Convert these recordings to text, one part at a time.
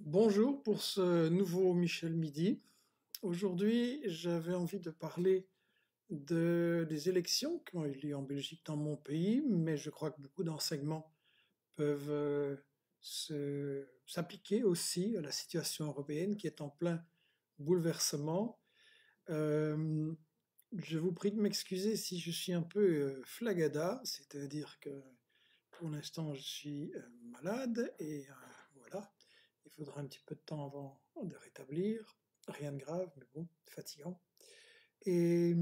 Bonjour pour ce nouveau Michel Midi. Aujourd'hui, j'avais envie de parler de, des élections qui ont eu lieu en Belgique dans mon pays, mais je crois que beaucoup d'enseignements peuvent euh, s'appliquer aussi à la situation européenne qui est en plein bouleversement. Euh, je vous prie de m'excuser si je suis un peu euh, flagada, c'est-à-dire que pour l'instant je suis malade et voilà, il faudra un petit peu de temps avant de rétablir. Rien de grave, mais bon, fatigant. Et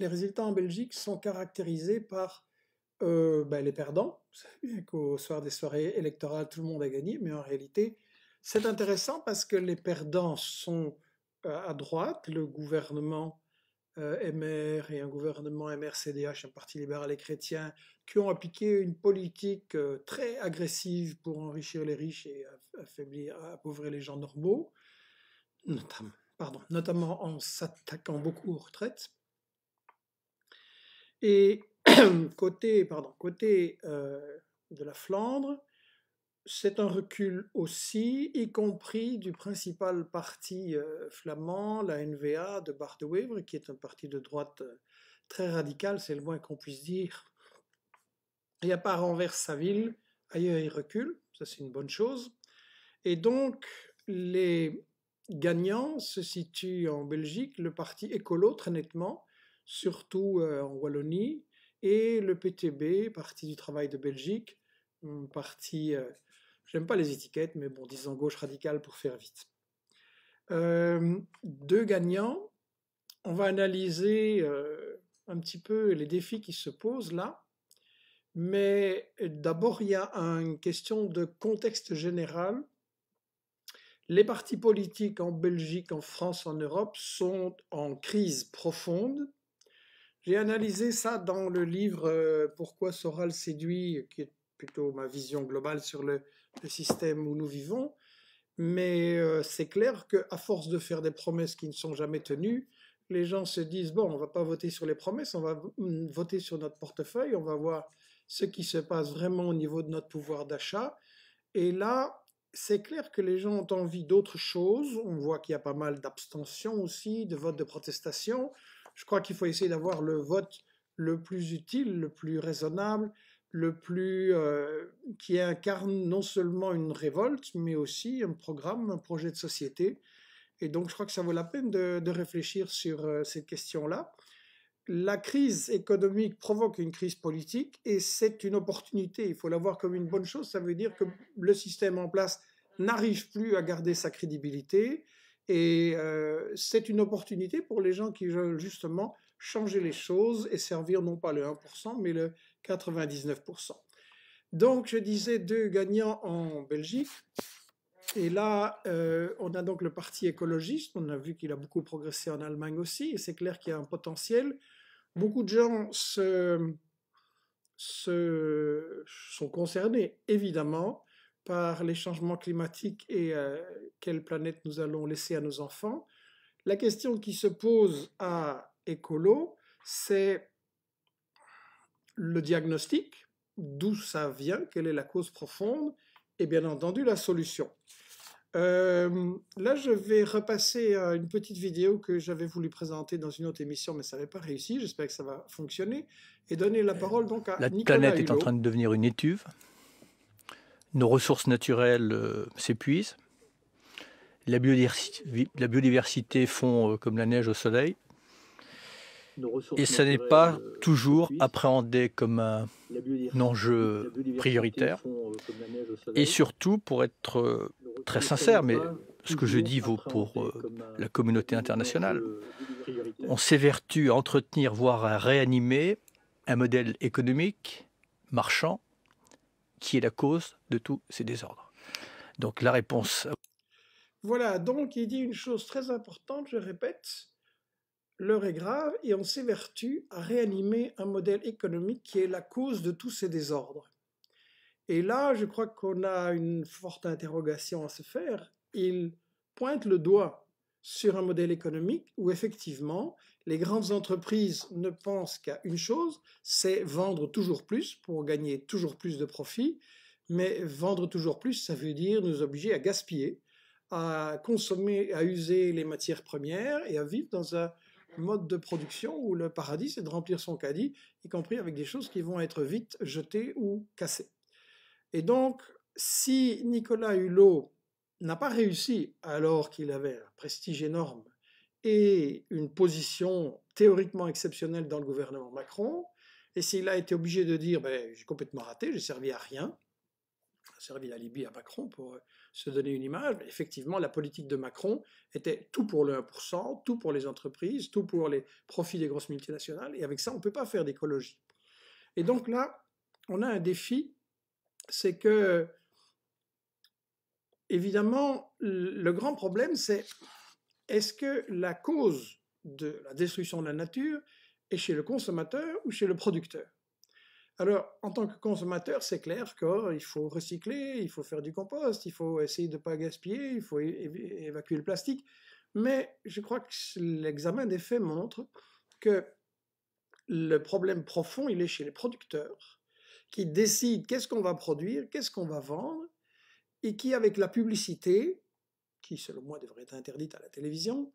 les résultats en Belgique sont caractérisés par euh, bah, les perdants. Vous savez bien qu'au soir des soirées électorales, tout le monde a gagné, mais en réalité, c'est intéressant parce que les perdants sont euh, à droite, le gouvernement euh, MR et un gouvernement MRCDH, un parti libéral et chrétien, qui ont appliqué une politique très agressive pour enrichir les riches et affaiblir, appauvrir les gens normaux, notamment, pardon, notamment en s'attaquant beaucoup aux retraites. Et côté, pardon, côté euh, de la Flandre, c'est un recul aussi, y compris du principal parti euh, flamand, la NVA de Bart de Wever, qui est un parti de droite euh, très radical, c'est le moins qu'on puisse dire. Et à part envers sa ville, ailleurs il recule, ça c'est une bonne chose. Et donc, les gagnants se situent en Belgique, le parti écolo très nettement, surtout en Wallonie, et le PTB, parti du travail de Belgique, hum, parti, euh, j'aime pas les étiquettes, mais bon, disons gauche radicale pour faire vite. Hum, deux gagnants, on va analyser euh, un petit peu les défis qui se posent là, mais d'abord il y a une question de contexte général. Les partis politiques en Belgique, en France, en Europe sont en crise profonde j'ai analysé ça dans le livre euh, Pourquoi Soral séduit, qui est plutôt ma vision globale sur le, système où nous vivons. Mais euh, c'est clair qu'à force de faire des promesses qui ne sont jamais tenues, les gens se disent bon, on ne va pas voter sur les promesses, on va mm, voter sur notre portefeuille, on va voir ce qui se passe vraiment au niveau de notre pouvoir d'achat. Et là, c'est clair que les gens ont envie d'autres choses. On voit qu'il y a pas mal d'abstention aussi, de votes de protestation. Je crois qu'il faut essayer d'avoir le vote le plus utile, le plus raisonnable, le plus euh, qui incarne non seulement une révolte, mais aussi un programme, un projet de société. Et donc, je crois que ça vaut la peine de, réfléchir sur euh, cette question-là. La crise économique provoque une crise politique et c'est une opportunité. Il faut la voir comme une bonne chose. Ça veut dire que le système en place n'arrive plus à garder sa crédibilité. Et euh, c'est une opportunité pour les gens qui veulent justement changer les choses et servir non pas le 1%, mais le 99%. Donc, je disais deux gagnants en Belgique. Et là, euh, on a donc le parti écologiste. On a vu qu'il a beaucoup progressé en Allemagne aussi. Et c'est clair qu'il y a un potentiel. Beaucoup de gens se, sont concernés, évidemment par les changements climatiques et euh, quelle planète nous allons laisser à nos enfants. La question qui se pose à Écolo, c'est le diagnostic, d'où ça vient, quelle est la cause profonde, et bien entendu la solution. Euh, là, je vais repasser une petite vidéo que j'avais voulu présenter dans une autre émission, mais ça n'avait pas réussi. J'espère que ça va fonctionner. Et donner la euh, parole donc à la planète est en train de devenir une étuve nos ressources naturelles euh, s'épuisent, la biodiversité, la fond comme la neige au soleil, et ça n'est pas toujours appréhendé comme un, un enjeu prioritaire. Et surtout, pour être euh, très sincère, mais ce que je dis vaut pour euh, la communauté internationale, on s'évertue à entretenir, voire à réanimer un modèle économique, marchand, qui est la cause de tous ces désordres. Donc la réponse. Euh, voilà, donc il dit une chose très importante, je répète, l'heure est grave et on s'évertue à réanimer un modèle économique qui est la cause de tous ces désordres. Et là, je crois qu'on a une forte interrogation à se faire. Il pointe le doigt sur un modèle économique où effectivement les grandes entreprises ne pensent qu'à une chose, c'est vendre toujours plus pour gagner toujours plus de profits. Mais vendre toujours plus, ça veut dire nous obliger à gaspiller, à consommer, à user les matières premières et à vivre dans un mode de production où le paradis, c'est de remplir son caddie, y compris avec des choses qui vont être vite jetées ou cassées. Et donc, si Nicolas Hulot n'a pas réussi, alors qu'il avait un prestige énorme, et une position théoriquement exceptionnelle dans le gouvernement Macron, et s'il a été obligé de dire ben, j'ai complètement raté, j'ai servi à rien, servi à Libye à Macron pour euh, se donner une image, ben, effectivement la politique de Macron était tout pour le 1%, tout pour les entreprises, tout pour les profits des grosses multinationales, et avec ça on ne peut pas faire d'écologie. Et donc là, on a un défi, c'est que évidemment le grand problème c'est est-ce que la cause de la destruction de la nature est chez le consommateur ou chez le producteur alors, en tant que consommateur, c'est clair qu'il faut recycler, il faut faire du compost, il faut essayer de ne pas gaspiller, il faut évacuer le plastique. Mais je crois que l'examen des faits montre que le problème profond, il est chez les producteurs, qui décident qu'est-ce qu'on va produire, qu'est-ce qu'on va vendre, et qui, avec la publicité, qui selon moi devrait être interdite à la télévision,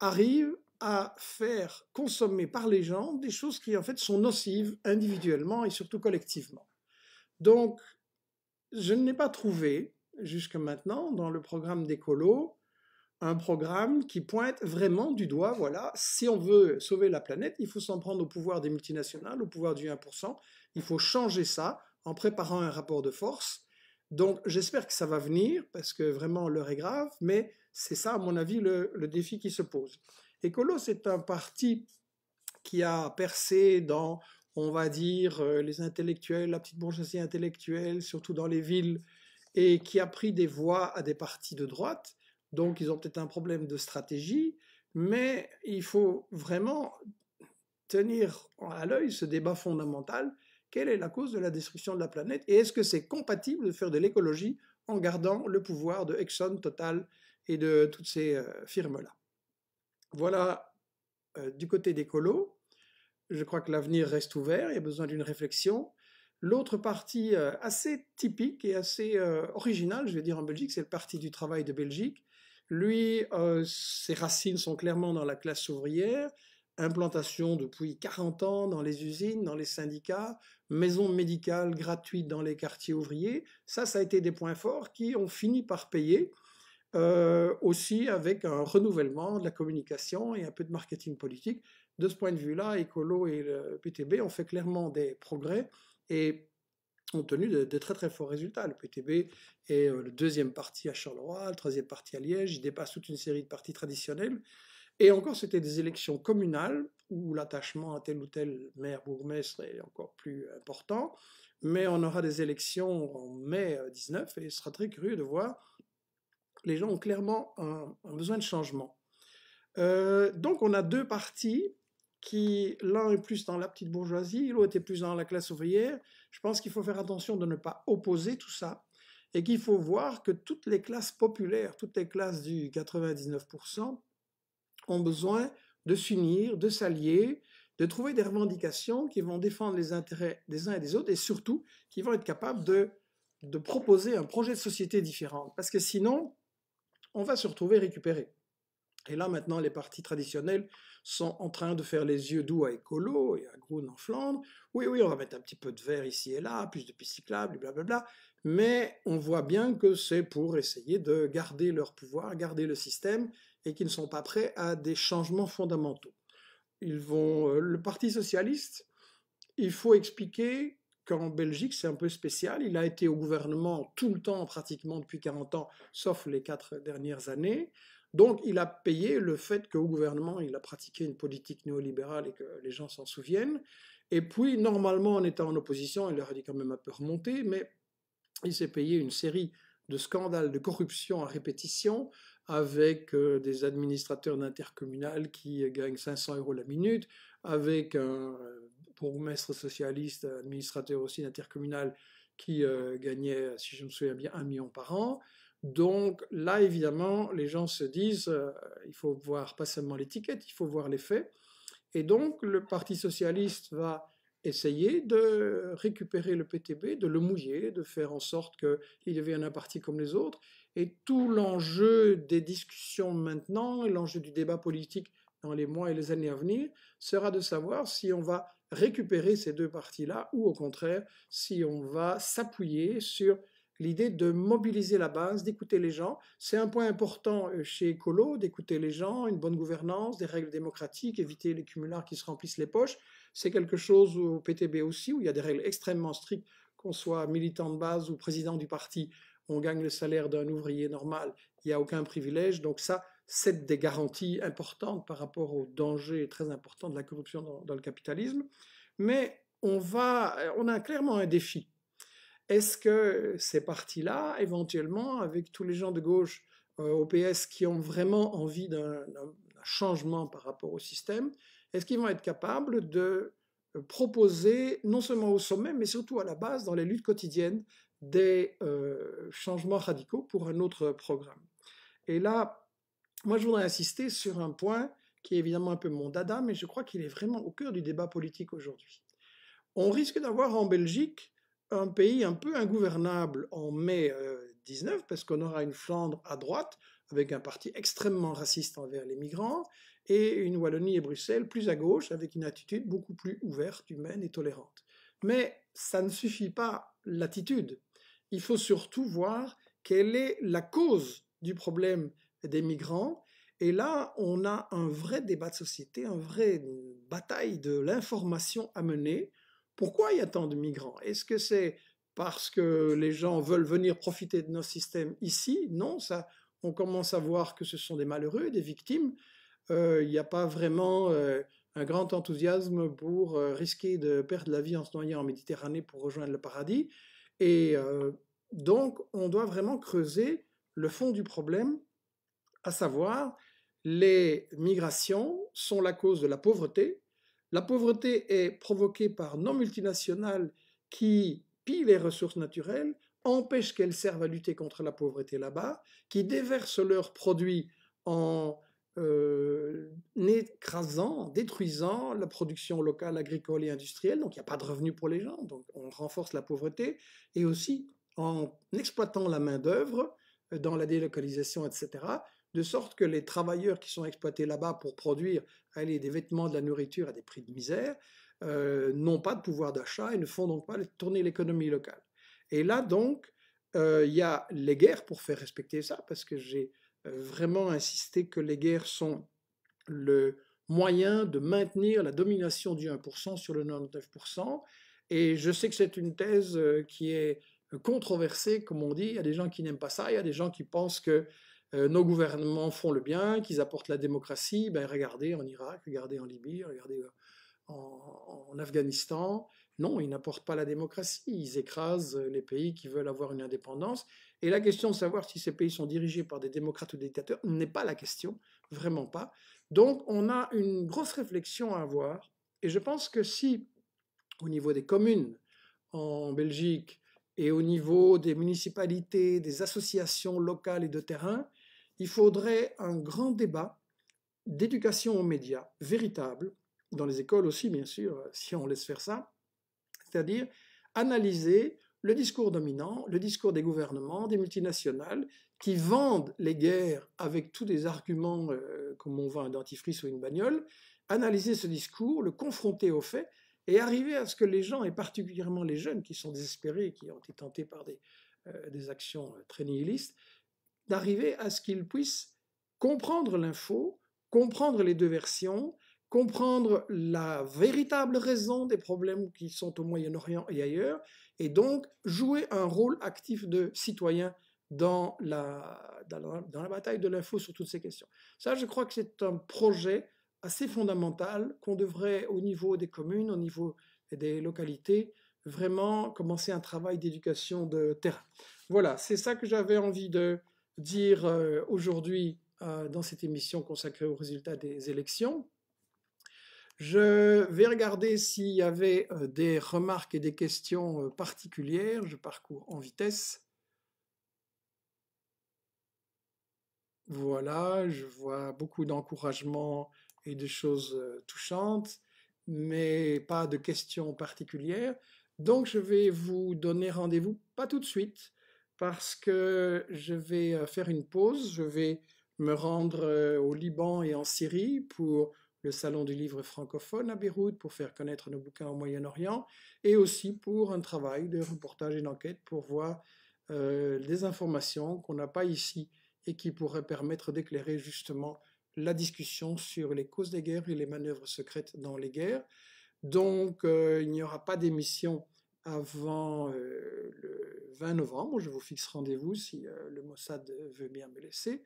arrive à faire consommer par les gens des choses qui en fait sont nocives individuellement et surtout collectivement. Donc, je n'ai pas trouvé jusque maintenant dans le programme d'écolo un programme qui pointe vraiment du doigt, voilà, si on veut sauver la planète, il faut s'en prendre au pouvoir des multinationales, au pouvoir du 1%, il faut changer ça en préparant un rapport de force donc j'espère que ça va venir parce que vraiment l'heure est grave, mais c'est ça à mon avis le, défi qui se pose. Écolo, c'est un parti qui a percé dans, on va dire, euh, les intellectuels, la petite bourgeoisie intellectuelle, surtout dans les villes, et qui a pris des voix à des partis de droite. Donc ils ont peut-être un problème de stratégie, mais il faut vraiment tenir à l'œil ce débat fondamental quelle est la cause de la destruction de la planète et est-ce que c'est compatible de faire de l'écologie en gardant le pouvoir de Exxon, Total et de toutes ces euh, firmes-là. Voilà euh, du côté des colos. Je crois que l'avenir reste ouvert, il y a besoin d'une réflexion. L'autre parti euh, assez typique et assez original, je vais dire en Belgique, c'est le Parti du travail de Belgique. Lui, ses racines sont clairement dans la classe ouvrière, implantation depuis 40 ans dans les usines, dans les syndicats, maisons médicales gratuites dans les quartiers ouvriers. Ça, ça a été des points forts qui ont fini par payer. Euh, aussi avec un renouvellement de la communication et un peu de marketing politique. De ce point de vue-là, Ecolo et le PTB ont fait clairement des progrès et ont tenu de, très très forts résultats. Le PTB est euh, le deuxième parti à Charleroi, le troisième parti à Liège, il dépasse toute une série de partis traditionnels. Et encore, c'était des élections communales où l'attachement à tel ou tel maire bourgmestre est encore plus important. Mais on aura des élections en mai 19 euh, et il sera très curieux de voir. Les gens ont clairement un, besoin de changement. Euh, donc on a deux partis qui, l'un est plus dans la petite bourgeoisie, l'autre est plus dans la classe ouvrière. Je pense qu'il faut faire attention de ne pas opposer tout ça et qu'il faut voir que toutes les classes populaires, toutes les classes du 99% ont besoin de s'unir, de s'allier, de trouver des revendications qui vont défendre les intérêts des uns et des autres et surtout qui vont être capables de, de proposer un projet de société différent. Parce que sinon, on va se retrouver récupéré. Et là, maintenant, les partis traditionnels sont en train de faire les yeux doux à Écolo et à Groen en Flandre. Oui, oui, on va mettre un petit peu de verre ici et là, plus de pistes cyclables, blablabla. Mais on voit bien que c'est pour essayer de garder leur pouvoir, garder le système et qui ne sont pas prêts à des changements fondamentaux. Ils vont, euh, le Parti socialiste, il faut expliquer qu'en Belgique, c'est un peu spécial. Il a été au gouvernement tout le temps, pratiquement depuis 40 ans, sauf les quatre dernières années. Donc, il a payé le fait qu'au gouvernement, il a pratiqué une politique néolibérale et que les gens s'en souviennent. Et puis, normalement, en étant en opposition, il aurait dû quand même un peu remonter, mais il s'est payé une série de scandales de corruption à répétition, avec euh, des administrateurs d'intercommunal qui euh, gagnent 500 euros la minute, avec un euh, bourgmestre socialiste, administrateur aussi d'intercommunal qui gagnait, si je me souviens bien, un million par an. Donc là, évidemment, les gens se disent, il faut voir pas seulement l'étiquette, il faut voir les faits. Et donc, le Parti socialiste va essayer de récupérer le PTB, de le mouiller, de faire en sorte qu'il devienne un parti comme les autres. Et tout l'enjeu des discussions maintenant, l'enjeu du débat politique dans les mois et les années à venir, sera de savoir si on va récupérer ces deux parties-là ou au contraire si on va s'appuyer sur l'idée de mobiliser la base, d'écouter les gens. C'est un point important euh, chez Ecolo, d'écouter les gens, une bonne gouvernance, des règles démocratiques, éviter les cumulards qui se remplissent les poches. C'est quelque chose au PTB aussi, où il y a des règles extrêmement strictes, qu'on soit militant de base ou président du parti, on gagne le salaire d'un ouvrier normal, il n'y a aucun privilège. Donc ça, c'est des garanties importantes par rapport au danger très important de la corruption dans, le capitalisme. Mais on a clairement un défi est-ce que ces partis-là, éventuellement, avec tous les gens de gauche euh, au PS qui ont vraiment envie d'un changement par rapport au système, est-ce qu'ils vont être capables de euh, proposer, non seulement au sommet, mais surtout à la base, dans les luttes quotidiennes, des euh, changements radicaux pour un autre programme Et là, moi, je voudrais insister sur un point qui est évidemment un peu mon dada, mais je crois qu'il est vraiment au cœur du débat politique aujourd'hui. On risque d'avoir en Belgique un pays un peu ingouvernable en mai 19, euh, parce qu'on aura une Flandre à droite, avec un parti extrêmement raciste envers les migrants, et une Wallonie et Bruxelles plus à gauche, avec une attitude beaucoup plus ouverte, humaine et tolérante. Mais ça ne suffit pas l'attitude. Il faut surtout voir quelle est la cause du problème des migrants. Et là, on a un vrai débat de société, un vrai bataille de l'information à mener pourquoi il y a tant de migrants Est-ce que c'est parce que les gens veulent venir profiter de nos systèmes ici Non, ça, on commence à voir que ce sont des malheureux, des victimes. Euh, il n'y a pas vraiment euh, un grand enthousiasme pour euh, risquer de perdre la vie en se noyant en Méditerranée pour rejoindre le paradis. Et donc, on doit vraiment creuser le fond du problème, à savoir les migrations sont la cause de la pauvreté, la pauvreté est provoquée par nos multinationales qui pillent les ressources naturelles, empêchent qu'elles servent à lutter contre la pauvreté là-bas, qui déversent leurs produits en euh, écrasant, en détruisant la production locale, agricole et industrielle. Donc il n'y a pas de revenus pour les gens, donc on renforce la pauvreté, et aussi en exploitant la main-d'œuvre euh, dans la délocalisation, etc., de sorte que les travailleurs qui sont exploités là-bas pour produire allez, des vêtements, de la nourriture à des prix de misère, euh, n'ont pas de pouvoir d'achat et ne font donc pas tourner l'économie locale. Et là, donc, euh, il y a les guerres pour faire respecter ça, parce que j'ai euh, vraiment insisté que les guerres sont le moyen de maintenir la domination du 1% sur le 99%. Et je sais que c'est une thèse qui est controversée, comme on dit. Il y a des gens qui n'aiment pas ça, il y a des gens qui pensent que euh, nos gouvernements font le bien, qu'ils apportent la démocratie, ben regardez en Irak, regardez en Libye, regardez euh, en Afghanistan. Non, ils n'apportent pas la démocratie, ils écrasent les pays qui veulent avoir une indépendance. Et la question de savoir si ces pays sont dirigés par des démocrates ou des dictateurs n'est pas la question, vraiment pas. Donc on a une grosse réflexion à avoir. Et je pense que si, au niveau des communes en Belgique et au niveau des municipalités, des associations locales et de terrain, il faudrait un grand débat d'éducation aux médias, véritable, dans les écoles aussi bien sûr, euh, si on laisse faire ça, c'est-à-dire analyser le discours dominant, le discours des gouvernements, des multinationales, qui vendent les guerres avec tous des arguments euh, comme on vend un dentifrice ou une bagnole, analyser ce discours, le confronter aux faits, et arriver à ce que les gens, et particulièrement les jeunes qui sont désespérés, qui ont été tentés par des euh, actions très nihilistes, d'arriver à ce qu'ils puissent comprendre l'info, comprendre les deux versions, comprendre la véritable raison des problèmes qui sont au Moyen-Orient et ailleurs, et donc jouer un rôle actif de citoyen dans la, bataille de l'info sur toutes ces questions. Ça, je crois que c'est un projet assez fondamental qu'on devrait, au niveau des communes, au niveau des localités, vraiment commencer un travail d'éducation de terrain. Voilà, c'est ça que j'avais envie de, dire euh, aujourd'hui euh, dans cette émission consacrée aux résultats des élections. Je vais regarder s'il y avait euh, des remarques et des questions particulières. Je parcours en vitesse. Voilà, je vois beaucoup d'encouragements et de choses touchantes, mais pas de questions particulières. Donc je vais vous donner rendez-vous, pas tout de suite, parce que je vais euh, faire une pause, je vais me rendre euh, au Liban et en Syrie pour le Salon du livre francophone à Beyrouth pour faire connaître nos bouquins au Moyen-Orient et aussi pour un travail de reportage et d'enquête pour voir euh, des informations qu'on n'a pas ici et qui pourraient permettre d'éclairer justement la discussion sur les causes des guerres et les manœuvres secrètes dans les guerres. Donc il n'y aura pas d'émission avant le 20 novembre. Je vous fixe rendez-vous si euh, le Mossad veut bien me laisser.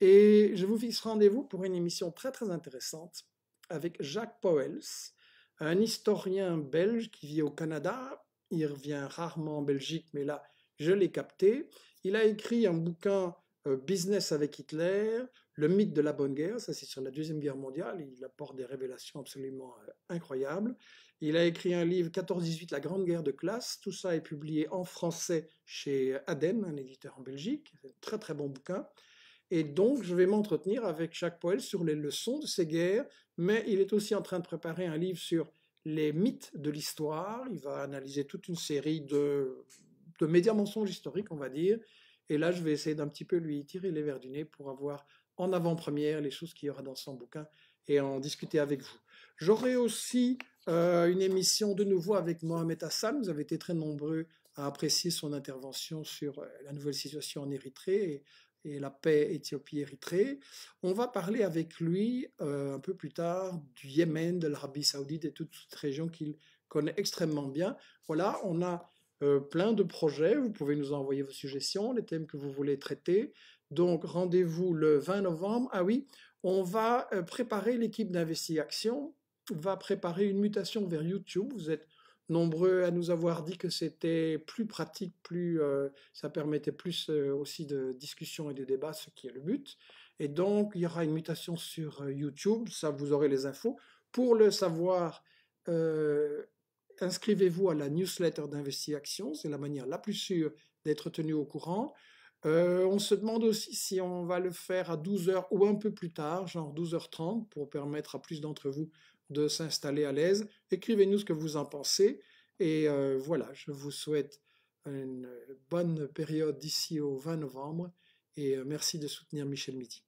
Et je vous fixe rendez-vous pour une émission très très intéressante avec Jacques Poels, un historien belge qui vit au Canada. Il revient rarement en Belgique, mais là, je l'ai capté. Il a écrit un bouquin euh, Business avec Hitler, le mythe de la bonne guerre, ça c'est sur la Deuxième Guerre mondiale, il apporte des révélations absolument euh, incroyables. Il a écrit un livre 14-18, La Grande Guerre de classe, tout ça est publié en français chez euh, Aden, un éditeur en Belgique, un très très bon bouquin. Et donc je vais m'entretenir avec Jacques Poel sur les leçons de ces guerres, mais il est aussi en train de préparer un livre sur les mythes de l'histoire, il va analyser toute une série de, de médias mensonges historiques, on va dire, et là, je vais essayer d'un petit peu lui tirer les verres du nez pour avoir en avant-première les choses qu'il y aura dans son bouquin et en discuter avec vous. J'aurai aussi euh, une émission de nouveau avec Mohamed Hassan. Vous avez été très nombreux à apprécier son intervention sur euh, la nouvelle situation en Érythrée et, la paix Éthiopie-Érythrée. On va parler avec lui euh, un peu plus tard du Yémen, de l'Arabie saoudite et toute cette région qu'il connaît extrêmement bien. Voilà, on a plein de projets. Vous pouvez nous envoyer vos suggestions, les thèmes que vous voulez traiter. Donc rendez-vous le 20 novembre. Ah oui, on va euh, préparer l'équipe d'Investigation, va préparer une mutation vers YouTube. Vous êtes nombreux à nous avoir dit que c'était plus pratique, plus euh, ça permettait plus euh, aussi de discussion et de débat, ce qui est le but. Et donc il y aura une mutation sur YouTube, ça vous aurez les infos. Pour le savoir, inscrivez-vous à la newsletter d'Investi Action, c'est la manière la plus sûre d'être tenu au courant. Euh, on se demande aussi si on va le faire à 12h ou un peu plus tard, genre 12h30, pour permettre à plus d'entre vous de s'installer à l'aise. Écrivez-nous ce que vous en pensez. Et euh, voilà, je vous souhaite une bonne période d'ici au 20 novembre. Et euh, merci de soutenir Michel Midi.